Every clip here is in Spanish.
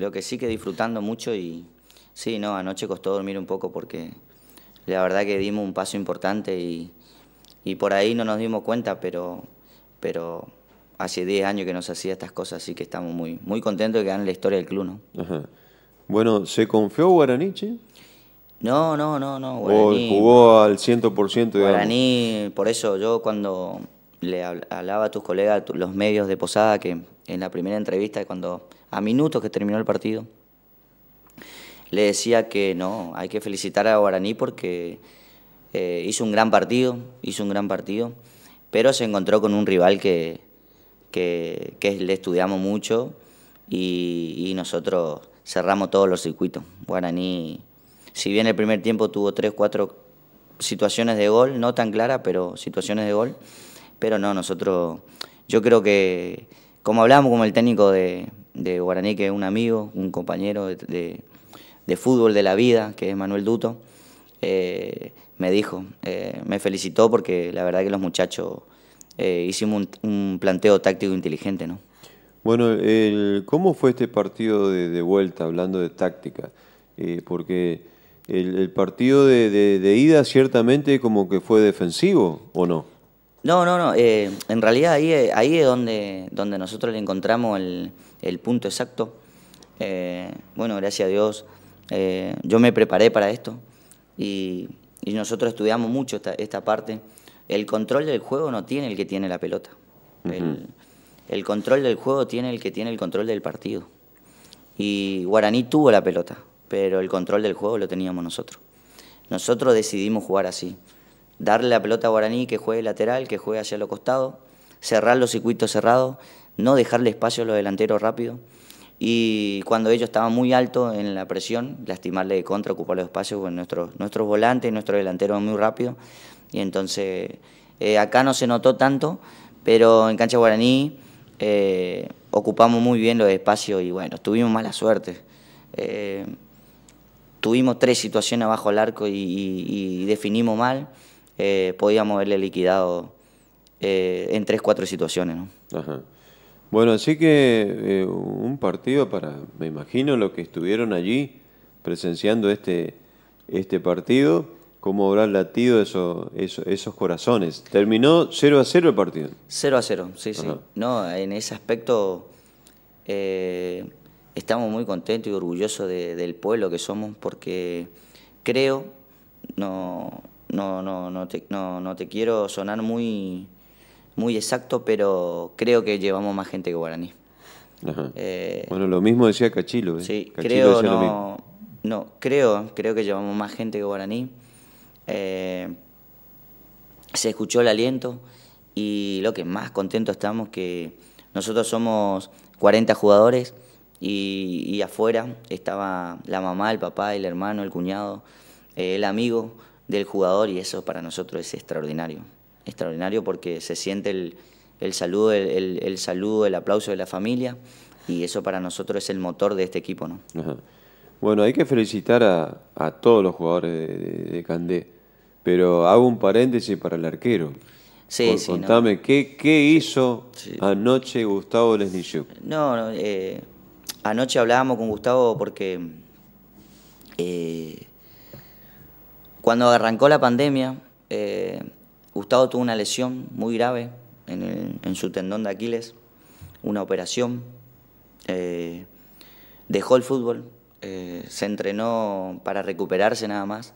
Lo que sí que disfrutando mucho y sí, no, anoche costó dormir un poco porque la verdad que dimos un paso importante y, y por ahí no nos dimos cuenta, pero, pero hace 10 años que nos hacía estas cosas, así que estamos muy, muy contentos de que ganen la historia del club, ¿no? Bueno, ¿se confió Guaraní, No, no, no, no. jugó al 100%, de... Guaraní, por eso yo cuando le hablaba a tus colegas, los medios de Posada, que en la primera entrevista, cuando a minutos que terminó el partido, le decía que no, hay que felicitar a Guaraní porque eh, hizo un gran partido, hizo un gran partido, pero se encontró con un rival que, que, le estudiamos mucho y, y, nosotros cerramos todos los circuitos. Guaraní, si bien el primer tiempo tuvo tres, cuatro situaciones de gol, no tan claras, pero situaciones de gol, pero no, nosotros, yo creo que como hablamos, con el técnico de, Guaraní, que es un amigo, un compañero de, fútbol de la vida, que es Manuel Duto, eh, me dijo, eh, me felicitó porque la verdad que los muchachos eh, hicimos un, planteo táctico inteligente. ¿no? Bueno, ¿cómo fue este partido de, vuelta, hablando de táctica? porque el partido de ida ciertamente como que fue defensivo, ¿o no? No, no, no. Eh, en realidad eh, ahí, es donde, donde nosotros le encontramos el, punto exacto. Eh, bueno, gracias a Dios, yo me preparé para esto y, nosotros estudiamos mucho esta, parte. El control del juego no tiene el que tiene la pelota. el control del juego tiene el que tiene el control del partido. Y Guaraní tuvo la pelota, pero el control del juego lo teníamos nosotros. Nosotros decidimos jugar así darle la pelota a Guaraní, que juegue lateral, que juegue hacia los costados, cerrar los circuitos cerrados, no dejarle espacio a los delanteros rápido. Y cuando ellos estaban muy altos en la presión, lastimarle de contra, ocupar los espacios, con nuestros, volantes, nuestros delanteros muy rápido. Y entonces eh, acá no se notó tanto, pero en cancha guaraní eh, ocupamos muy bien los espacios y bueno, tuvimos mala suerte. Eh, tuvimos tres situaciones abajo el arco y definimos mal. Eh, podíamos haberle liquidado eh, en tres, cuatro situaciones. Bueno, así que eh, un partido para, me imagino, los que estuvieron allí presenciando este, este partido, cómo habrán latido esos corazones. Terminó 0 a 0 el partido. 0 a 0, sí, sí. No, en ese aspecto estamos muy contentos y orgullosos del pueblo que somos porque creo, no, no, no, no, te, no, no te quiero sonar muy, muy exacto, pero creo que llevamos más gente que Guaraní. Eh, bueno, lo mismo decía Cachilo. ¿eh? Sí, creo, no, no, creo, creo que llevamos más gente que Guaraní. Eh, se escuchó el aliento y lo que más contento estamos que nosotros somos 40 jugadores y, y afuera estaba la mamá, el papá, el hermano, el cuñado, el amigo del jugador y eso para nosotros es extraordinario. Extraordinario porque se siente el, saludo, el, saludo, el aplauso de la familia y eso para nosotros es el motor de este equipo. ¿no? Bueno, hay que felicitar a, todos los jugadores de, Candé, pero hago un paréntesis para el arquero. Sí, sí Contame, ¿qué, hizo anoche Gustavo Lesnichuk? No, no eh, anoche hablábamos con Gustavo porque... Eh, cuando arrancó la pandemia, eh, Gustavo tuvo una lesión muy grave en, su tendón de Aquiles, una operación. Eh, dejó el fútbol, eh, se entrenó para recuperarse nada más.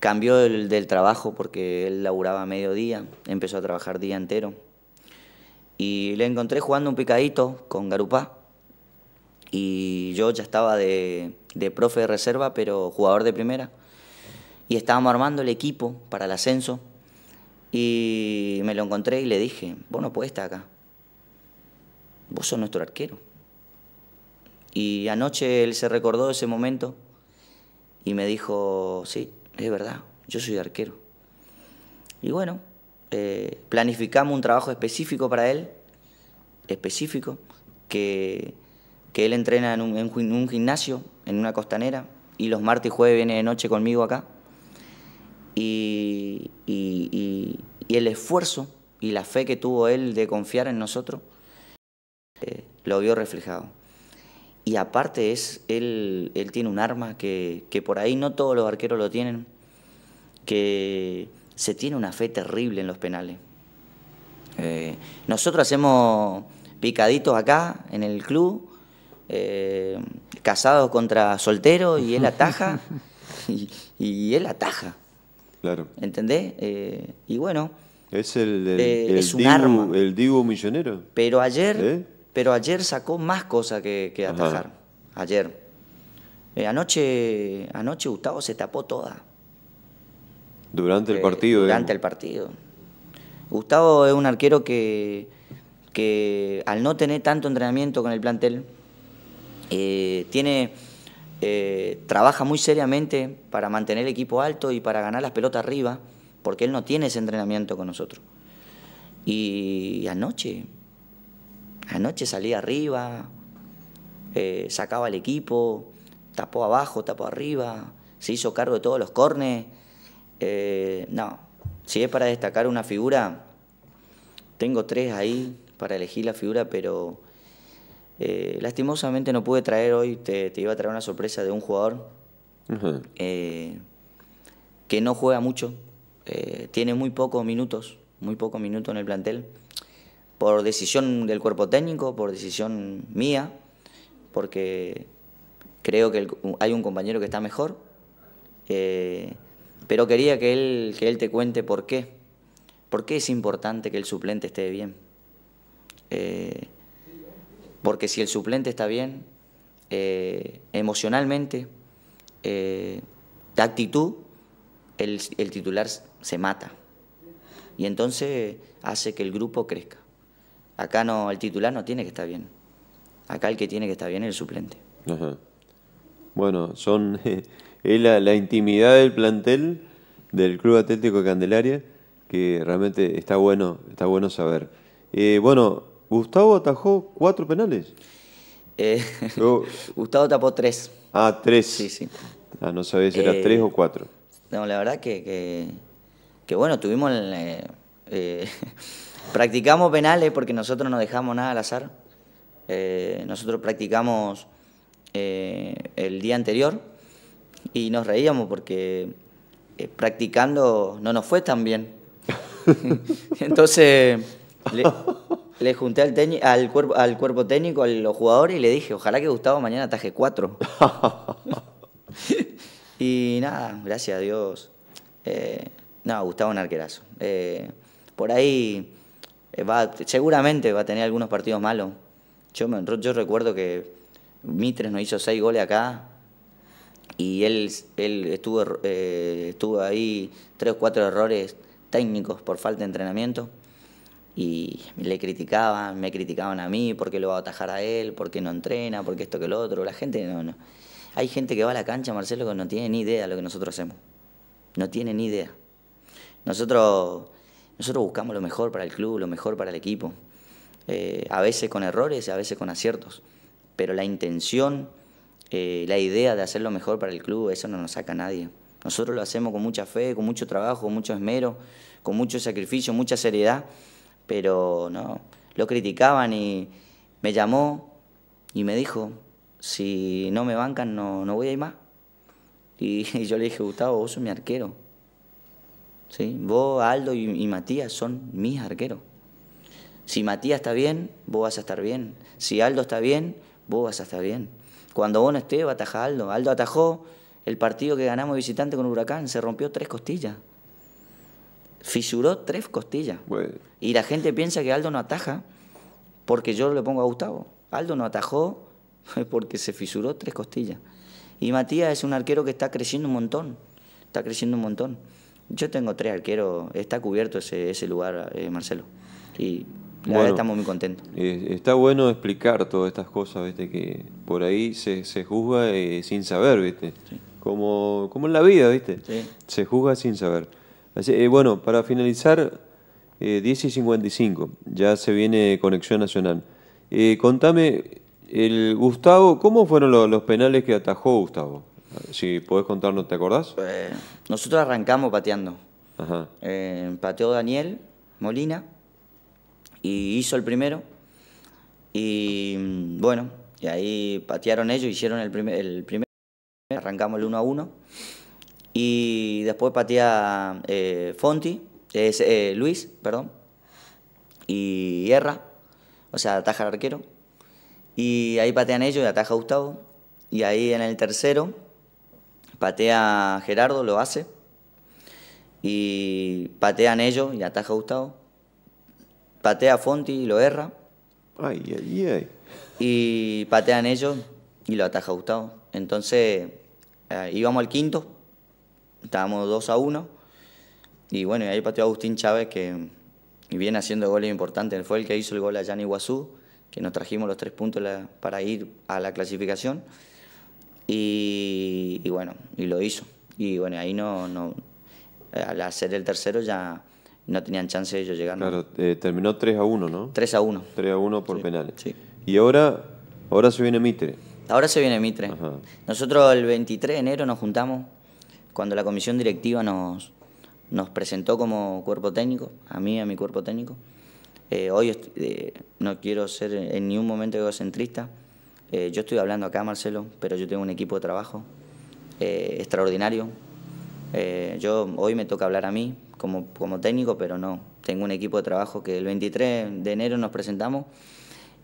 Cambió del, trabajo porque él laburaba mediodía, empezó a trabajar día entero. Y le encontré jugando un picadito con Garupá. Y yo ya estaba de profe de reserva, pero jugador de primera y estábamos armando el equipo para el ascenso y me lo encontré y le dije, vos no puedes estar acá, vos sos nuestro arquero. Y anoche él se recordó de ese momento y me dijo, sí, es verdad, yo soy arquero. Y bueno, eh, planificamos un trabajo específico para él, específico, que, él entrena en un, en un gimnasio, en una costanera, y los martes y jueves viene de noche conmigo acá y, el esfuerzo y la fe que tuvo él de confiar en nosotros, eh, lo vio reflejado. Y aparte es, él, él tiene un arma que, que, por ahí no todos los arqueros lo tienen, que se tiene una fe terrible en los penales. Eh, nosotros hacemos picaditos acá en el club, eh, casados contra solteros, y él ataja, y, y él ataja. Claro. ¿Entendés? Eh, y bueno. Es el, eh, es un arma. El divo millonero. Pero ayer, ¿Eh? pero ayer sacó más cosas que, atajar. Ayer. anoche, anoche Gustavo se tapó toda. Durante el partido. Durante el partido. Gustavo es un arquero que, que al no tener tanto entrenamiento con el plantel, tiene eh, trabaja muy seriamente para mantener el equipo alto y para ganar las pelotas arriba, porque él no tiene ese entrenamiento con nosotros. Y anoche, anoche salía arriba, eh, sacaba el equipo, tapó abajo, tapó arriba, se hizo cargo de todos los cornes. Eh, no, si es para destacar una figura, tengo tres ahí para elegir la figura, pero eh, lastimosamente no pude traer hoy, te, iba a traer una sorpresa de un jugador eh, que no juega mucho, eh, tiene muy pocos minutos, muy pocos minutos en el plantel, por decisión del cuerpo técnico, por decisión mía, porque creo que hay un compañero que está mejor, pero quería que él, que él te cuente por qué, por qué es importante que el suplente esté bien porque si el suplente está bien, eh, emocionalmente, eh, de actitud, el, titular se mata. Y entonces hace que el grupo crezca. Acá no, el titular no tiene que estar bien. Acá el que tiene que estar bien es el suplente. Bueno, son es la, intimidad del plantel del Club Atlético de Candelaria que realmente está bueno, está bueno saber. Eh, bueno, Gustavo atajó cuatro penales. Eh, Gustavo tapó tres. Ah, tres. Sí, sí. Ah, no sabía si era eh, tres o cuatro. No, la verdad que, que, bueno, tuvimos... Eh, practicamos penales porque nosotros no dejamos nada al azar. nosotros practicamos el día anterior y nos reíamos porque practicando no nos fue tan bien. Entonces... Le junté al, cuerpo, al técnico, a los jugadores y le dije, ojalá que Gustavo mañana taje cuatro. y nada, gracias a Dios. Eh, no, Gustavo un arquerazo. Eh, por ahí eh, seguramente va a tener algunos partidos malos. Yo, me, yo recuerdo que Mitres nos hizo seis goles acá y él, él estuvo, eh, estuvo ahí tres o cuatro errores técnicos por falta de entrenamiento y le criticaban, me criticaban a mí, porque lo va a atajar a él, porque no entrena, porque esto que lo otro. La gente no, no. Hay gente que va a la cancha, Marcelo, que no tiene ni idea de lo que nosotros hacemos. No tiene ni idea. Nosotros, nosotros buscamos lo mejor para el club, lo mejor para el equipo. Eh, a veces con errores, a veces con aciertos. Pero la intención, eh, la idea de hacer lo mejor para el club, eso no nos saca a nadie. Nosotros lo hacemos con mucha fe, con mucho trabajo, con mucho esmero, con mucho sacrificio, mucha seriedad pero no, lo criticaban y me llamó y me dijo, si no me bancan no, voy a ir más. Y, yo le dije, Gustavo, vos sos mi arquero. ¿Sí? Vos, Aldo y, Matías son mis arqueros. Si Matías está bien, vos vas a estar bien. Si Aldo está bien, vos vas a estar bien. Cuando vos no estés, va a atajar Aldo. Aldo atajó el partido que ganamos visitante con Huracán, se rompió tres costillas fisuró tres costillas. Y la gente piensa que Aldo no ataja porque yo le pongo a Gustavo. Aldo no atajó porque se fisuró tres costillas. Y Matías es un arquero que está creciendo un montón. Está creciendo un montón. Yo tengo tres arqueros. Está cubierto ese, lugar, eh, Marcelo. Y la estamos muy contentos. Eh, está bueno explicar todas estas cosas, ¿viste? que por ahí se, juzga eh, sin saber, ¿viste? Como, como en la vida, ¿viste? Se juzga sin saber. Eh, bueno, para finalizar, 10 eh, y 55, ya se viene Conexión Nacional. Eh, contame, el Gustavo, ¿cómo fueron los, penales que atajó Gustavo? Si podés contarnos, ¿te acordás? nosotros arrancamos pateando. Ajá. pateó Daniel Molina y hizo el primero. Y mm, bueno, y ahí patearon ellos, hicieron el primer, el primero, arrancamos el 1 a 1 y después patea eh, Fonti, es, eh, Luis, perdón, y Erra, o sea, ataja al arquero. Y ahí patean ellos y ataja Gustavo. Y ahí en el tercero patea Gerardo, lo hace. Y patean ellos y ataja Gustavo. Patea Fonti y lo erra. Ay, ay, ay. Y patean ellos y lo ataja Gustavo. Entonces eh, íbamos al quinto Estábamos 2 a 1. Y bueno, y ahí pateó Agustín Chávez, que viene haciendo goles importantes. Fue el que hizo el gol a Yanni Guazú que nos trajimos los tres puntos para ir a la clasificación. Y, bueno, y lo hizo. Y bueno, ahí no, no al hacer el tercero ya no tenían chance de ellos llegar. Claro, eh, terminó 3 a 1, ¿no? 3 a 1. 3 a 1 por penales. Y ahora, ahora se viene Mitre. Ahora se viene Mitre. Nosotros el 23 de enero nos juntamos cuando la comisión directiva nos, nos presentó como cuerpo técnico, a mí, a mi cuerpo técnico. Eh, hoy eh, no quiero ser en ningún momento egocentrista. Eh, yo estoy hablando acá, Marcelo, pero yo tengo un equipo de trabajo extraordinario. yo Hoy me toca hablar a mí como, como técnico, pero no. Tengo un equipo de trabajo que el 23 de enero nos presentamos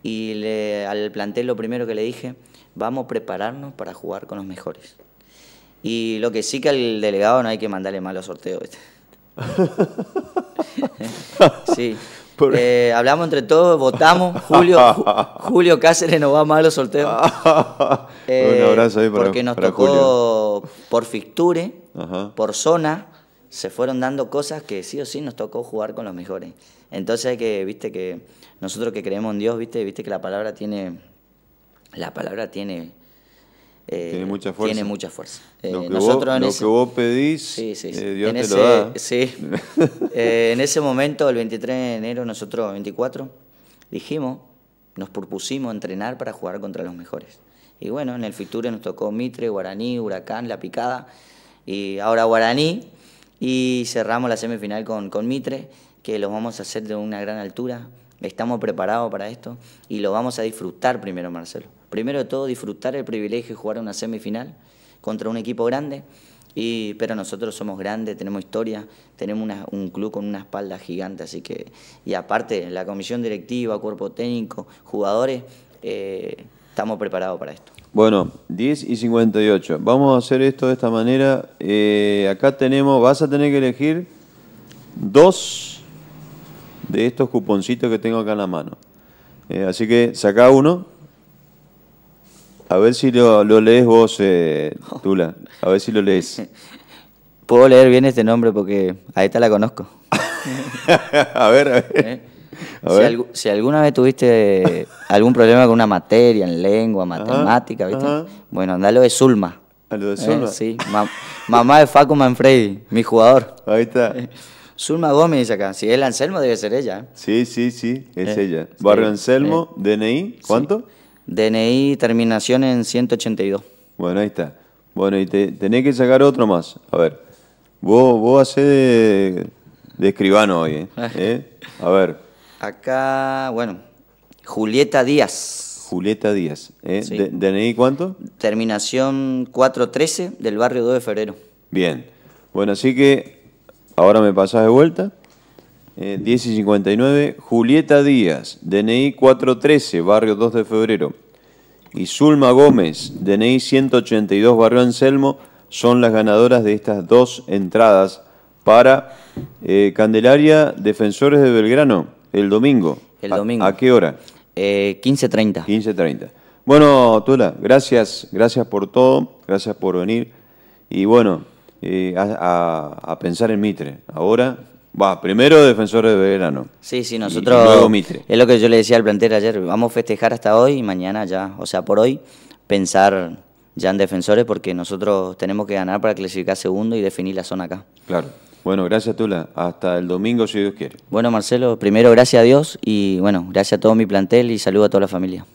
y al plantel lo primero que le dije, vamos a prepararnos para jugar con los mejores. Y lo que sí que al delegado no hay que mandarle malos sorteos. Eh, hablamos entre todos, votamos. Julio, Julio Cáceres nos va a los sorteos. Un eh, abrazo ahí Porque nos tocó por ficture, por zona, se fueron dando cosas que sí o sí nos tocó jugar con los mejores. Entonces hay que, viste, que nosotros que creemos en Dios, viste, viste que la palabra tiene. La palabra tiene eh, tiene mucha fuerza. Tiene mucha fuerza. lo, eh, que vos, pedís, eh, Dios en te ese, lo da. en ese momento, el 23 de enero, nosotros, 24, dijimos, nos propusimos entrenar para jugar contra los mejores. Y bueno, en el Futuro nos tocó Mitre, Guaraní, Huracán, La Picada, y ahora Guaraní, y cerramos la semifinal con, con Mitre, que lo vamos a hacer de una gran altura. Estamos preparados para esto y lo vamos a disfrutar primero, Marcelo primero de todo disfrutar el privilegio de jugar una semifinal contra un equipo grande, y, pero nosotros somos grandes, tenemos historia, tenemos un club con una espalda gigante, así que, y aparte la comisión directiva, cuerpo técnico, jugadores, eh, estamos preparados para esto. Bueno, 10 y 58. Vamos a hacer esto de esta manera. Eh, acá tenemos, vas a tener que elegir dos de estos cuponcitos que tengo acá en la mano. Eh, así que saca uno, a ver si lo, lees vos, eh, Tula. A ver si lo lees. Puedo leer bien este nombre porque ahí está la conozco. a ver, a ver. ¿Eh? si, alguna vez tuviste algún problema con una materia, en lengua, matemática, ¿viste? Bueno, anda lo de Zulma. ¿A lo de Zulma? ¿Eh? sí, mamá de Facu Manfredi, mi jugador. Ahí está. Zulma Gómez acá. Si es el Anselmo, debe ser ella. Sí, sí, sí, es ella. Barrio Anselmo, DNI, ¿cuánto? DNI terminación en 182. Bueno, ahí está. Bueno, y te, tenés que sacar otro más. A ver, vos, vos hacés de, escribano hoy, ¿eh? ¿eh? A ver. Acá, bueno, Julieta Díaz. Julieta Díaz. ¿eh? ¿DNI cuánto? Terminación 413 del barrio 2 de febrero. Bien. Bueno, así que ahora me pasás de vuelta. 10 eh, y 59, Julieta Díaz, DNI 413, barrio 2 de febrero, y Zulma Gómez, DNI 182, barrio Anselmo, son las ganadoras de estas dos entradas para eh, Candelaria Defensores de Belgrano el domingo. El domingo. ¿A, qué hora? 15.30. Eh, 15.30. Bueno, Tula, gracias, gracias por todo, gracias por venir. Y bueno, a, a pensar en Mitre. Ahora Va, primero Defensores de verano. Sí, sí, nosotros. Y luego Mitre. Es lo que yo le decía al plantel ayer. Vamos a festejar hasta hoy y mañana ya, o sea, por hoy, pensar ya en Defensores porque nosotros tenemos que ganar para clasificar segundo y definir la zona acá. Claro. Bueno, gracias Tula. Hasta el domingo si Dios quiere. Bueno, Marcelo, primero gracias a Dios y bueno, gracias a todo mi plantel y saludo a toda la familia.